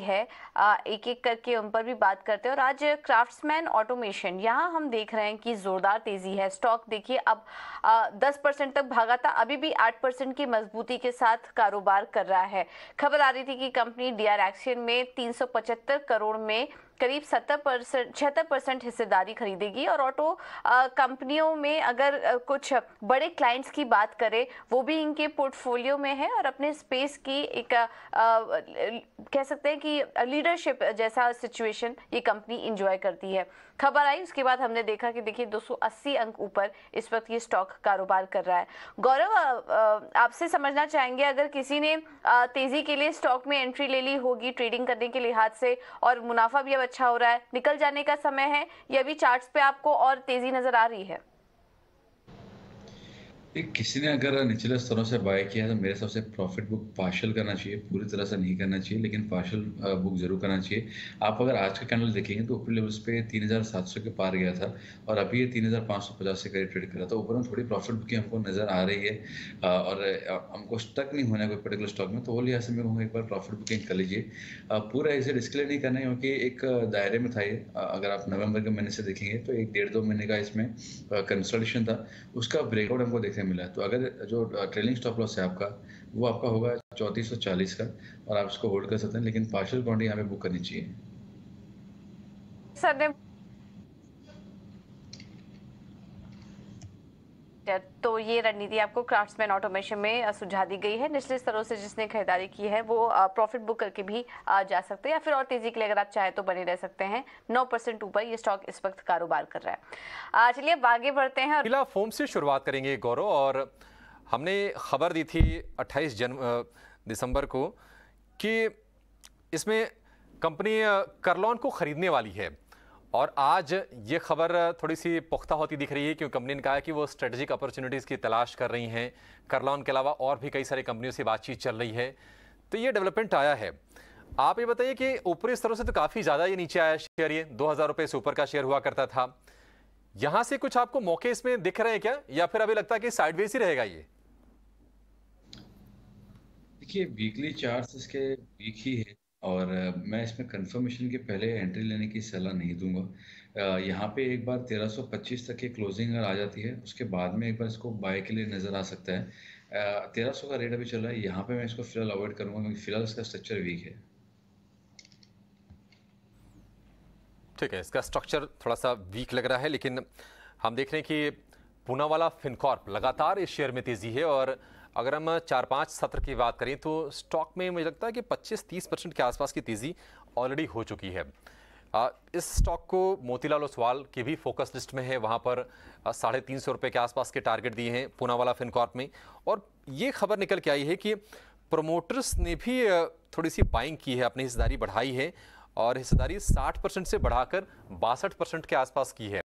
है एक एक करके उन पर भी बात करते हैं और आज क्राफ्ट्समैन ऑटोमेशन यहाँ हम देख रहे हैं कि जोरदार तेजी है स्टॉक देखिए अब दस 10 परसेंट तक भागा था अभी भी 8 परसेंट की मजबूती के साथ कारोबार कर रहा है खबर आ रही थी कि कंपनी डीआर एक्शन में तीन करोड़ में करीब सत्तर परसेंट छिहत्तर परसेंट हिस्सेदारी खरीदेगी और ऑटो कंपनियों में अगर कुछ बड़े क्लाइंट्स की बात करें वो भी इनके पोर्टफोलियो में है और अपने स्पेस की एक आ, कह सकते हैं कि लीडरशिप जैसा सिचुएशन ये कंपनी इंजॉय करती है खबर आई उसके बाद हमने देखा कि देखिए 280 अंक ऊपर इस वक्त ये स्टॉक कारोबार कर रहा है गौरव आपसे समझना चाहेंगे अगर किसी ने तेजी के लिए स्टॉक में एंट्री ले ली होगी ट्रेडिंग करने के लिहाज से और मुनाफा भी अब अच्छा हो रहा है निकल जाने का समय है ये अभी चार्ट पे आपको और तेजी नजर आ रही है किसी ने अगर निचले स्तरों से बाय किया है तो मेरे हिसाब से प्रॉफिट बुक पार्शल करना चाहिए पूरी तरह से नहीं करना चाहिए लेकिन पार्शल बुक जरूर करना चाहिए आप अगर आज का कैंडल देखेंगे तो ऊपरी लेवल्स पे 3700 के पार गया था और अभी ये 3550 से करीब ट्रेड कर रहा था ऊपर में थोड़ी प्रॉफिट बुकिंग हमको नज़र आ रही है और हमको स्टक नहीं होना कोई पर्टिकुलर स्टॉक में तो वो लिहाज से मैं कहूँगा एक बार प्रॉफिट बुकिंग कर लीजिए पूरा ऐसे इसके नहीं करना है क्योंकि एक दायरे में था ये अगर आप नवंबर के महीने से देखेंगे तो एक डेढ़ दो महीने का इसमें कंसल्टेशन था उसका ब्रेकआउट हमको देखें देखने मिला है तो अगर जो ट्रेलिंग स्टॉप लॉस है आपका वो आपका होगा चौंतीस सौ चालीस का और आप इसको होल्ड कर सकते हैं लेकिन पार्शल बाउंड्री यहाँ पे बुक करनी चाहिए सर ने तो ये रणनीति आपको क्राफ्ट्समैन ऑटोमेशन में सुझा दी गई है निचले स्तरों से जिसने खरीदारी की है वो प्रॉफिट बुक करके भी जा सकते हैं या फिर और तेजी के लिए अगर आप चाहे तो बने रह सकते हैं नौ परसेंट ऊपर ये स्टॉक इस वक्त कारोबार कर रहा है चलिए आगे बढ़ते हैं और... फोम से शुरुआत करेंगे गौरव और हमने खबर दी थी अट्ठाईस जन दिसंबर को कि इसमें कंपनी करलॉन को खरीदने वाली है और आज ये खबर थोड़ी सी पुख्ता होती दिख रही है क्योंकि कंपनी ने कहा है कि वो स्ट्रेटजिक अपॉर्चुनिटीज़ की तलाश कर रही हैं करलॉन के अलावा और भी कई सारी कंपनियों से बातचीत चल रही है तो ये डेवलपमेंट आया है आप ये बताइए कि ऊपरी स्तरों से तो काफ़ी ज़्यादा ये नीचे आया शेयर ये दो हज़ार रुपये से ऊपर का शेयर हुआ करता था यहाँ से कुछ आपको मौके इसमें दिख रहे हैं क्या या फिर अभी लगता है कि साइडवेज ही रहेगा ये देखिए वीकली चार्ट इसके वीक ही है और मैं इसमें कंफर्मेशन के पहले एंट्री लेने की सलाह नहीं दूंगा यहाँ पे एक बार 1325 तक की क्लोजिंग आ जाती है उसके बाद में एक बार इसको बाय के लिए नज़र आ सकता है तेरह सौ का रेट अभी चल रहा है यहाँ पे मैं इसको फिलहाल अवॉइड करूँगा क्योंकि फिलहाल इसका स्ट्रक्चर वीक है ठीक है इसका स्ट्रक्चर थोड़ा सा वीक लग रहा है लेकिन हम देख रहे हैं कि पूनावाला फिनकॉर्प लगातार इस शेयर में तेजी है और अगर हम चार पाँच सत्र की बात करें तो स्टॉक में मुझे लगता है कि 25-30 परसेंट के आसपास की तेज़ी ऑलरेडी हो चुकी है इस स्टॉक को मोतीलाल ओसवाल की भी फोकस लिस्ट में है वहाँ पर साढ़े तीन सौ रुपये के आसपास के टारगेट दिए हैं पूनावाला फिनकॉर्प में और ये खबर निकल के आई है कि प्रोमोटर्स ने भी थोड़ी सी बाइंग की है अपनी हिस्सेदारी बढ़ाई है और हिस्सेदारी 60 परसेंट से बढ़ाकर बासठ परसेंट के आसपास की है